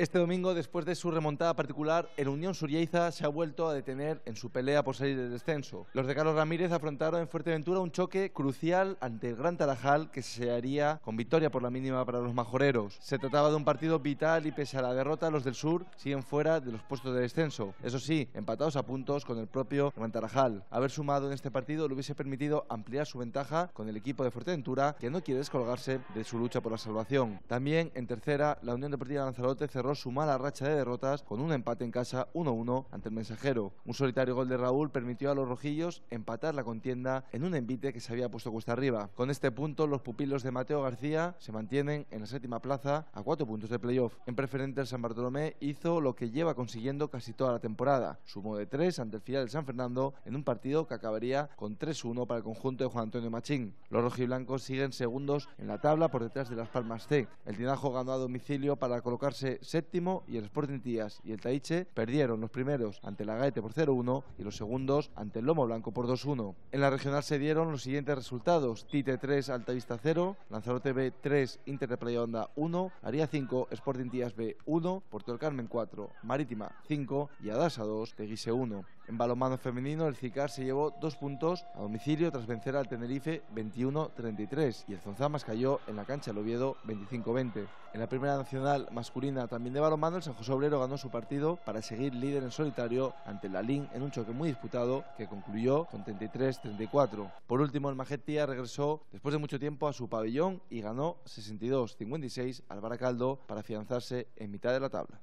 Este domingo, después de su remontada particular, el Unión Surieiza se ha vuelto a detener en su pelea por salir del descenso. Los de Carlos Ramírez afrontaron en Fuerteventura un choque crucial ante el Gran Tarajal que se haría con victoria por la mínima para los majoreros. Se trataba de un partido vital y pese a la derrota, los del sur siguen fuera de los puestos de descenso. Eso sí, empatados a puntos con el propio Gran Tarajal. Haber sumado en este partido le hubiese permitido ampliar su ventaja con el equipo de Fuerteventura que no quiere descolgarse de su lucha por la salvación. También en tercera, la Unión Deportiva Lanzarote cerró su mala racha de derrotas con un empate en casa 1-1 ante el mensajero. Un solitario gol de Raúl permitió a los rojillos empatar la contienda en un envite que se había puesto cuesta arriba. Con este punto, los pupilos de Mateo García se mantienen en la séptima plaza a cuatro puntos de playoff. En preferente, el San Bartolomé hizo lo que lleva consiguiendo casi toda la temporada. Sumó de tres ante el final del San Fernando en un partido que acabaría con 3-1 para el conjunto de Juan Antonio Machín. Los rojiblancos siguen segundos en la tabla por detrás de Las Palmas C. El Tinajo ganó a domicilio para colocarse y el Sporting Tías y el Taiche perdieron los primeros ante la Gaete por 0-1 y los segundos ante el Lomo Blanco por 2-1. En la regional se dieron los siguientes resultados: Tite 3, Altavista 0, Lanzarote B 3, Inter de Onda 1, Aria 5, Sporting Tías B 1, Puerto del Carmen 4, Marítima 5 y Adasa 2, Teguise 1. En balonmano femenino, el CICAR se llevó dos puntos a domicilio tras vencer al Tenerife 21-33 y el Zonzamas cayó en la cancha del Oviedo 25-20. En la primera nacional masculina también de balonmano, el San José Obrero ganó su partido para seguir líder en solitario ante la LIN en un choque muy disputado que concluyó con 33-34. Por último, el Majetía regresó después de mucho tiempo a su pabellón y ganó 62-56 al Baracaldo para afianzarse en mitad de la tabla.